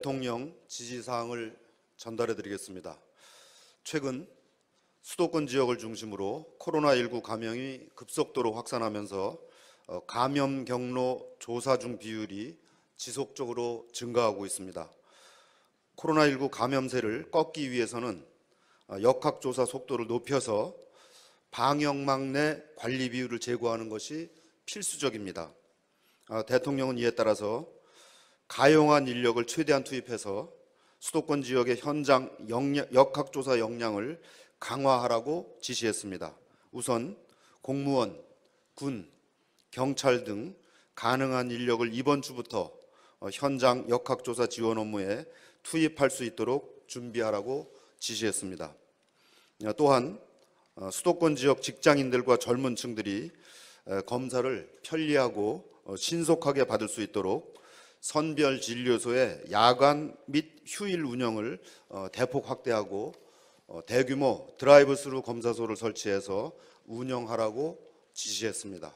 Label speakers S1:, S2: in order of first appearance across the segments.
S1: 대통령 지지사항을 전달해 드리겠습니다. 최근 수도권 지역을 중심으로 코로나19 감염이 급속도로 확산하면서 어, 감염 경로 조사 중 비율이 지속적으로 증가하고 있습니다. 코로나19 감염세를 꺾기 위해서는 어, 역학조사 속도를 높여서 방역망 내 관리 비율을 제고하는 것이 필수적입니다. 아, 대통령은 이에 따라서 가용한 인력을 최대한 투입해서 수도권 지역의 현장 역량, 역학조사 역량을 강화하라고 지시했습니다. 우선 공무원, 군, 경찰 등 가능한 인력을 이번 주부터 어, 현장 역학조사 지원 업무에 투입할 수 있도록 준비하라고 지시했습니다. 어, 또한 어, 수도권 지역 직장인들과 젊은 층들이 검사를 편리하고 신속하게 받을 수 있도록 선별 진료소의 야간 및 휴일 운영을 어, 대폭 확대하고 어, 대규모 드라이브스루 검사소를 설치해서 운영하라고 지시했습니다.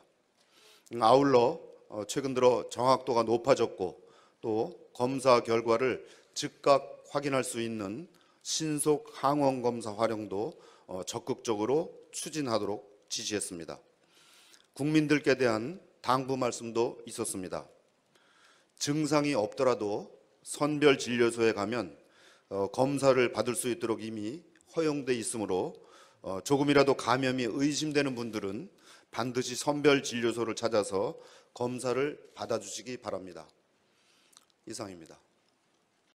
S1: 음, 아울러 어, 최근 들어 정확도가 높아졌고 또 검사 결과를 즉각 확인할 수 있는 신속 항원 검사 활용도 적극적으로 추진하도록 지시했습니다. 국민들께 대한 당부 말씀도 있었습니다. 증상이 없더라도 선별 진료소에 가면 어, 검사를 받을 수 있도록 이미 허용돼 있으므로 어, 조금이라도 감염이 의심되는 분들은 반드시 선별 진료소를 찾아서 검사를 받아주시기 바랍니다. 이상입니다.